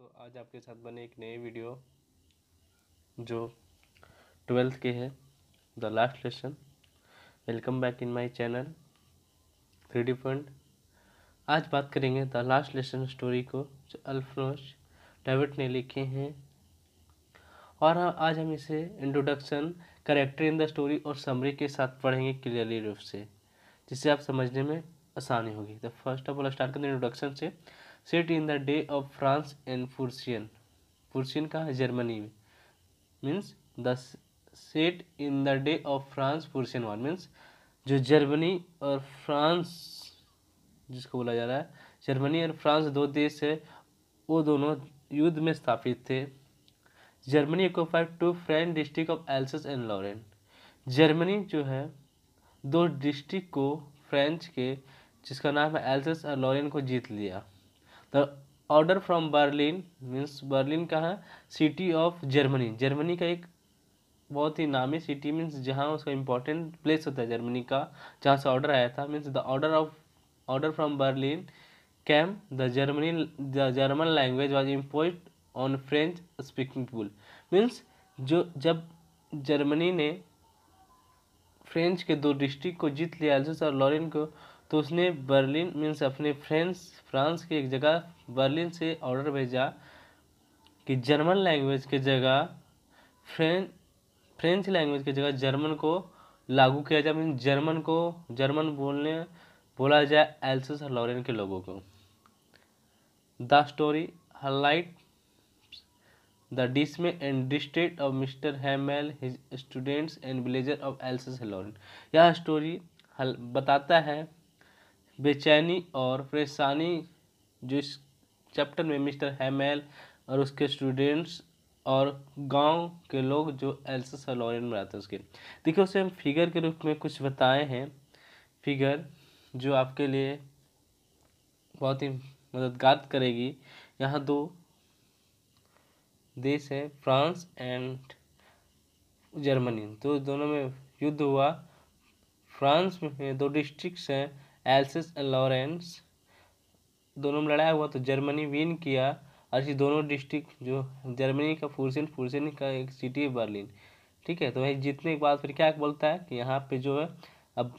दोस्तों आज आपके साथ बने एक नए वीडियो जो ट्वेल्थ के है the last lesson welcome back in my channel three D fund आज बात करेंगे द लास्ट लेसन स्टोरी को जो अल्फ्रोज डेविड ने लिखे हैं और आज हम इसे introduction character in the story और समरी के साथ पढ़ेंगे क्लियरली रूप से जिससे आप समझने में आसानी होगी तो फर्स्ट ऑफ ऑल स्टार्ट करते हैं इंट्रोडक्शन से set in the day of France and Prussian Prussian कहाँ है जर्मनी में means the set in the day of France Prussian one means जो जर्मनी और फ्रांस जिसको बोला जा रहा है जर्मनी और फ्रांस दो देश है वो दोनों युद्ध में स्थापित थे Germany occupied to French district of Alsace and Lorraine Germany जो है दो डिस्ट्रिक्ट को फ्रेंच के जिसका नाम है एल्सस और लॉरेंट को जीत लिया the order from Berlin means Berlin का है सिटी ऑफ जर्मनी जर्मनी का एक बहुत ही नामी सिटी मीन्स जहाँ उसका इम्पोर्टेंट प्लेस होता है जर्मनी का जहाँ से ऑर्डर आया था means the order of order from Berlin came the Germany the German language was impose on French speaking people means जो जब जर्मनी ने फ्रेंच के दो डिस्ट्रिक्ट को जीत लिया एल्सस और लॉरिन को तो उसने बर्लिन मीन्स अपने फ्रेंड्स फ्रांस की एक जगह बर्लिन से ऑर्डर भेजा कि जर्मन लैंग्वेज के जगह फ्रेंच फ्रेंच लैंग्वेज की जगह जर्मन को लागू किया जाए मीन जर्मन को जर्मन बोलने बोला जाए एल्सस और लॉरेन के लोगों को the story highlight the dismay and distress of Mister Hamel his students and villager of Alsace Lorraine यह स्टोरी बताता है बेचैनी और परेशानी जो इस चैप्टर में मिस्टर हैमेल और उसके स्टूडेंट्स और गांव के लोग जो एल्स सलोरियन में आते हैं उसके देखिए उसे हम फिगर के रूप में कुछ बताए हैं फिगर जो आपके लिए बहुत ही मददगार करेगी यहाँ दो देश है फ्रांस एंड जर्मनी तो दोनों में युद्ध हुआ फ्रांस में दो डिस्ट्रिक्ट्स हैं एल्सिस लॉरेंस दोनों में लड़ाया हुआ तो जर्मनी विन किया और इसी दोनों डिस्ट्रिक्ट जो जर्मनी का फुरसिन फुरसिन का एक सिटी है बर्लिन ठीक है तो वही जीतने के बाद फिर क्या बोलता है कि यहाँ पे जो है अब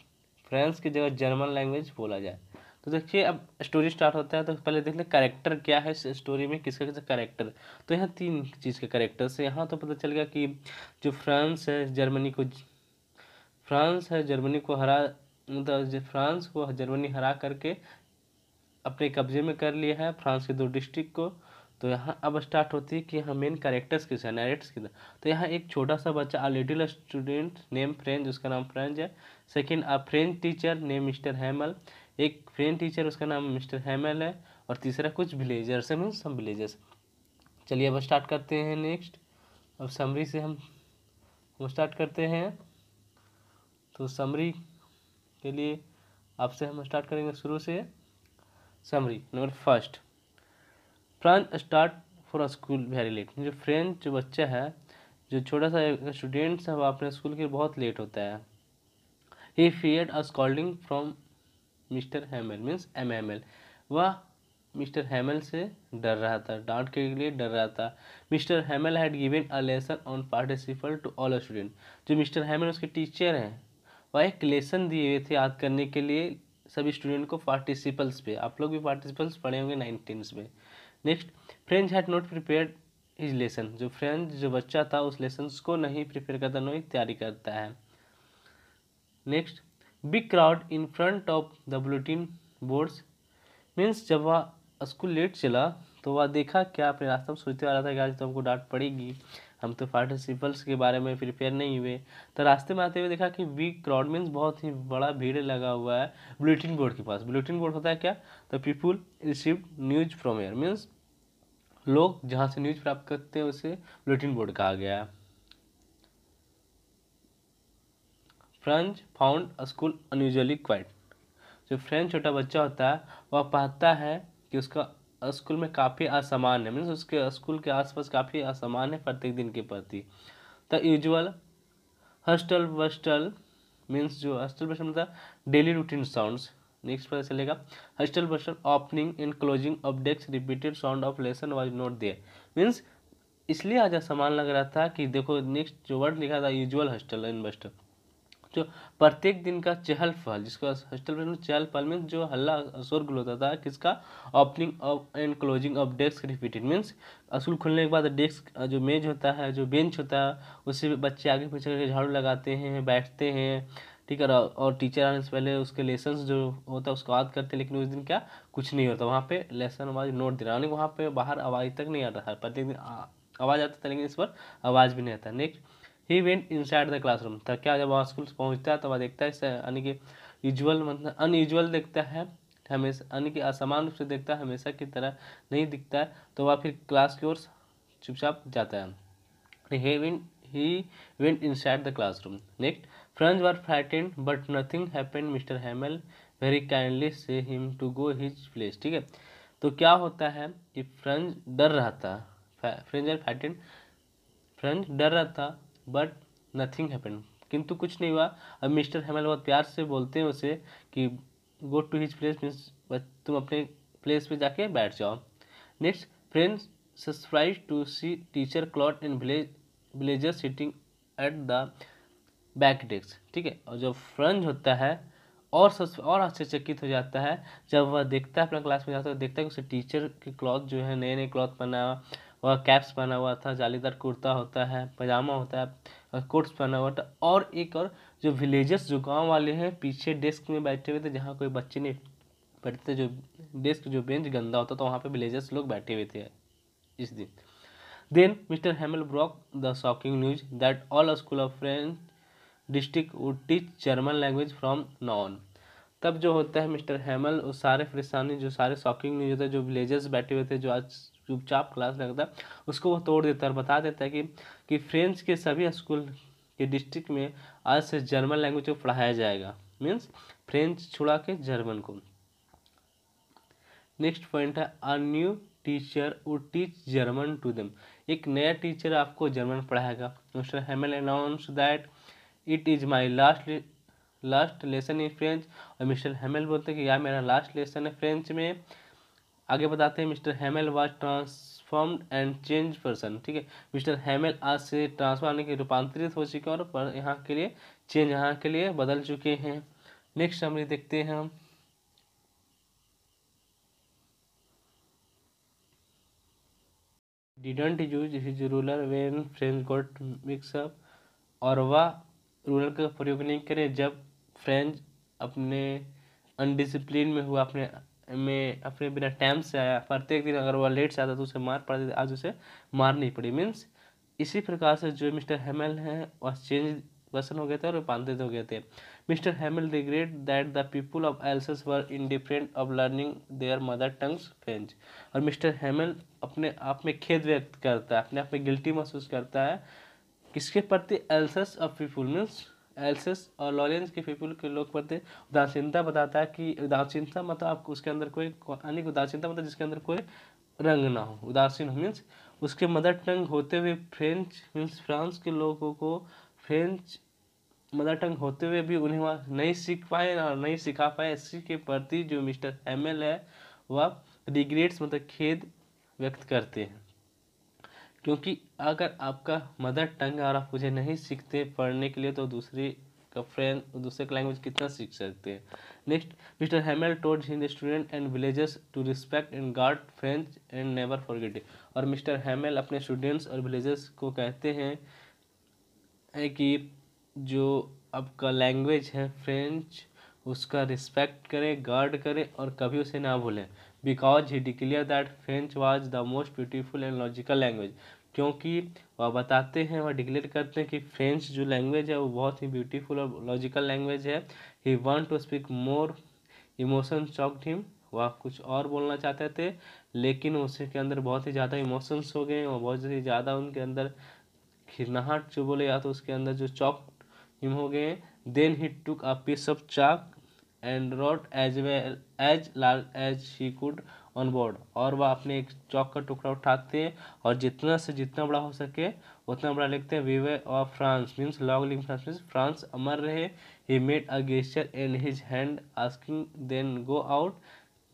फ्रांस की जगह जर्मन लैंग्वेज बोला जाए तो देखिए अब स्टोरी स्टार्ट होता है तो पहले देख ले करेक्टर क्या है इस स्टोरी में किसका किसका करेक्टर तो यहाँ तीन चीज़ के करेक्टर से यहाँ तो पता चल गया कि जो फ्रांस है जर्मनी को फ्रांस है जर्मनी को हरा मतलब फ्रांस को जर्मनी हरा करके अपने कब्जे में कर लिया है फ्रांस के दो डिस्ट्रिक्ट को तो यहाँ अब स्टार्ट होती है कि यहाँ मेन कैरेक्टर्स किस है नरेट्स किधर तो यहाँ एक छोटा सा बच्चा a little student name French उसका नाम फ्रेंच है second a French teacher name Mister Hamel एक फ्रेंच टीचर उसका नाम मिस्टर हैमल है और तीसरा कुछ विलेजर्स है मीन सम विलेजर्स चलिए अब स्टार्ट करते हैं नेक्स्ट अब समरी से हम हम स्टार्ट करते हैं तो समरी चलिए आपसे हम स्टार्ट करेंगे शुरू से summary number first French start for school very late जो फ्रेंच जो बच्चा है जो छोटा सा स्टूडेंट्स है वो अपने स्कूल के बहुत लेट होता है he fear a from Mister Hamel means M M L वह मिस्टर हेमल से डर रहा था डांट के लिए डर रहा था Mister Hamel had given a lesson on participle to all student जो मिस्टर हेमल उसके टीचर हैं वह एक लेसन दिए हुए थे याद करने के लिए सभी स्टूडेंट को पार्टिसिपल्स पे आप लोग भी पार्टिसिपल्स पढ़े होंगे नाइनटीन्स में next French had not prepare his lesson जो फ्रेंच जो बच्चा था उस लेसन को नहीं प्रिपेयर करता नहीं तैयारी करता है next big crowd in front of the bulletin boards means जब वह स्कूल लेट चला तो वह देखा क्या अपने रास्ता में सोचते आ रहा था कि आज तो हमको डांट पड़ेगी हम तो पार्टिसिपल्स के बारे में प्रिपेयर नहीं हुए तो रास्ते में आते हुए देखा कि वी क्राउड मीन्स बहुत ही बड़ा भीड़ लगा हुआ है बुलेटिन बोर्ड के पास बुलेटिन बोर्ड होता है क्या the people receive news from air means लोग जहाँ से न्यूज प्राप्त करते हैं उसे बुलेटिन बोर्ड कहा गया है French found school unusually quiet जो फ्रेंच छोटा बच्चा होता है वह पाता है कि उसका स्कूल में काफ़ी असमान है मीन्स उसके स्कूल के आसपास काफ़ी असमान है प्रत्येक दिन के प्रति the usual hustle bustle means जो हस्टल वस्टल मतलब डेली रूटीन साउंड्स नेक्स्ट पता चलेगा hustle bustle opening and closing of desk repeated sound of lesson was not there means इसलिए आज असमान लग रहा था कि देखो नेक्स्ट जो वर्ड लिखा था यूजल हस्टल एंड बस्टल जो प्रत्येक दिन का चहल पहल जिसको हॉस्टल में चहल पहल में जो हल्ला शोरगुल होता था किसका opening of and closing of desk repeated means school खुलने के बाद डेस्क जो मेज होता है जो बेंच होता है उससे बच्चे आगे पीछे करके झाड़ू लगाते हैं बैठते हैं ठीक है और टीचर आने से पहले उसके लेसन जो होता है उसको याद करते लेकिन उस दिन क्या कुछ नहीं होता वहाँ पे लेसन वाज नोट दे रहा यानी वहाँ पे बाहर आवाज़ तक नहीं आता था प्रत्येक दिन आवाज़ आता था लेकिन इस पर आवाज़ भी नहीं आता next he went side the classroom तो क्या जब वहाँ स्कूल पहुँचता है तो वह देखता है यानी कि यूजल मतलब अनयूजल देखता है हमेशा यानी कि असमान रूप से देखता है हमेशा की तरह नहीं दिखता है तो वह फिर क्लास की ओर चुपचाप जाता है he went inside the classroom next friends were frighten but nothing happened. Mister Hamel very kindly से him to go his place ठीक है तो क्या होता है कि फ्रेंड डर रहा था फ्रेंच आर फ्राइटेंड फ्रेंड डर रहा था बट नथिंग हैपन किंतु कुछ नहीं हुआ अब मिस्टर हेमल बहुत प्यार से बोलते हैं उसे कि go to his place means तुम अपने प्लेस पे जाके बैठ जाओ next friends surprise to see teacher क्लॉट in village villager sitting at the back desk ठीक है और जब फ्रंज होता है और सब और आश्चर्यचकित हो जाता है जब वह देखता है अपना क्लास में जाता है तो देखता है कि उसे टीचर के क्लॉथ जो है नए नए क्लॉथ पहना वह कैप्स पहना हुआ था जालीदार कुर्ता होता है पजामा होता है कोट्स पहना हुआ था और एक और जो विलेजर्स जो गांव वाले हैं पीछे डेस्क में बैठे हुए थे जहाँ कोई बच्चे नहीं बैठते जो डेस्क जो बेंच गंदा होता था तो वहाँ पर विलेजर्स लोग बैठे हुए थे इस दिन then Mister Hamel broke the shocking news that all school of French district would teach German language from now तब जो होता है मिस्टर हेमल उस सारे परेशानी जो सारे शॉकिंग न्यूज होते हैं जो विलेजर्स बैठे हुए थे जो आज चुपचाप क्लास लगता है उसको वो तोड़ देता है और बता देता है कि कि फ्रेंच के सभी स्कूल के डिस्ट्रिक्ट में आज से जर्मन लैंग्वेज को पढ़ाया जाएगा मीन्स फ्रेंच छुड़ा के जर्मन को नेक्स्ट पॉइंट है a new teacher who teach German to them एक नया टीचर आपको जर्मन पढ़ाएगा Mister Hamel announce that it is my last last lesson in French और मिस्टर हेमल बोलते हैं कि यार मेरा लास्ट लेसन है फ्रेंच में आगे बताते हैं Mister Hamel was transform and change person ठीक है मिस्टर हैमेल आज से ट्रांसफॉर्म यानी कि रूपांतरित हो चुके हैं और यहाँ के लिए चेंज यहाँ के लिए बदल चुके हैं नेक्स्ट हम देखते हैं हम didn't use his ruler when French got mix up और वह रूलर का प्रयोग नहीं करें जब फ्रेंच अपने अनडिसिप्लिन में हुआ अपने में अपने बिना टाइम से आया प्रत्येक दिन अगर वह लेट से आता तो उसे मार पड़ती आज उसे मारनी पड़ी मीन्स इसी प्रकार से जो मिस्टर हेमल हैं वह चेंज वर्सन हो गए थे और रूपांतरित हो गए थे Mister Hamel regret that the people of Alsace were indifferent of learning their mother tongues French और मिस्टर हेमल अपने आप में खेद व्यक्त करता है अपने आप में गिल्टी महसूस करता है किसके प्रति Alsace of people means Alsace और लॉरेंस के पीपल के लोग पर उदासीनता बताता है कि उदासीनता मतलब आपको उसके अंदर कोई यानी उदासीनता मतलब जिसके अंदर कोई रंग ना हो उदासीन हो मीन्स उसके मदर टंग होते हुए फ्रेंच मीन्स फ्रांस के लोगों को फ्रेंच मदर टंग होते हुए भी उन्हें वह नहीं सीख पाए और नहीं सिखा पाए इसी के प्रति जो मिस्टर एम है वह रिग्रेट्स मतलब खेद व्यक्त करते हैं क्योंकि अगर आपका मदर टंग है और आप मुझे नहीं सीखते पढ़ने के लिए तो दूसरी का फ्रेंच दूसरे का लैंग्वेज कितना सीख सकते हैं next mister हेमल toad Hind student and villagers to respect and guard French and never forget और मिस्टर हेमल अपने स्टूडेंट्स और विलेजर्स को कहते हैं है कि जो आपका लैंग्वेज है फ्रेंच उसका रिस्पेक्ट करें गार्ड करें और कभी उसे ना भूलें because he declare that French was the most beautiful and logical language क्योंकि वह बताते हैं वह डिक्लेयर करते हैं कि फ्रेंच जो लैंग्वेज है वो बहुत ही ब्यूटीफुल और लॉजिकल लैंग्वेज है he want to speak more emotion choked him वह कुछ और बोलना चाहते थे लेकिन उसके अंदर बहुत ही ज़्यादा इमोशंस हो गए और बहुत ही ज़्यादा उनके अंदर खिरनाहट जो बोले या तो उसके अंदर जो चौक हिम हो गए then he took a piece of chalk and wrote as well as large as she could on board और वह अपने एक चौक का टुकड़ा उठाते हैं और जितना से जितना बड़ा हो सके उतना बड़ा लिखते हैं वीवे ऑफ फ्रांस मीन्स लॉन्ग लिंग फ्रांस मीन्स फ्रांस अमर रहे ही made a gesture in his hand asking then go out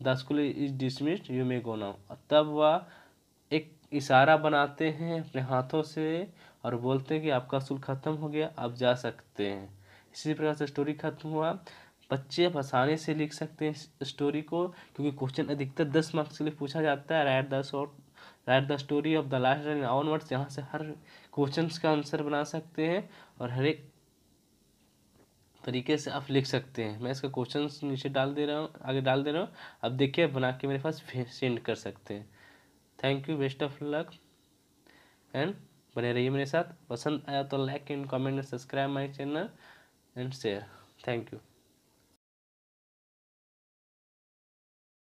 the school is dismissed you may go now तब वह एक इशारा बनाते हैं अपने हाथों से और बोलते हैं कि आपका स्कूल ख़त्म हो गया आप जा सकते हैं इसी प्रकार से स्टोरी ख़त्म हुआ बच्चे आप आसानी से लिख सकते हैं स्टोरी को क्योंकि क्वेश्चन अधिकतर दस मार्क्स के लिए पूछा जाता है write the short write the story of the last run onwards यहाँ से हर क्वेश्चन का आंसर बना सकते हैं और हर एक तरीके से आप लिख सकते हैं मैं इसका क्वेश्चन नीचे डाल दे रहा हूँ आगे डाल दे रहा हूँ अब देखिए बना के मेरे पास सेंड कर सकते हैं thank you best of luck and बने रहिए मेरे साथ पसंद आया तो like and comment and subscribe my channel and share thank you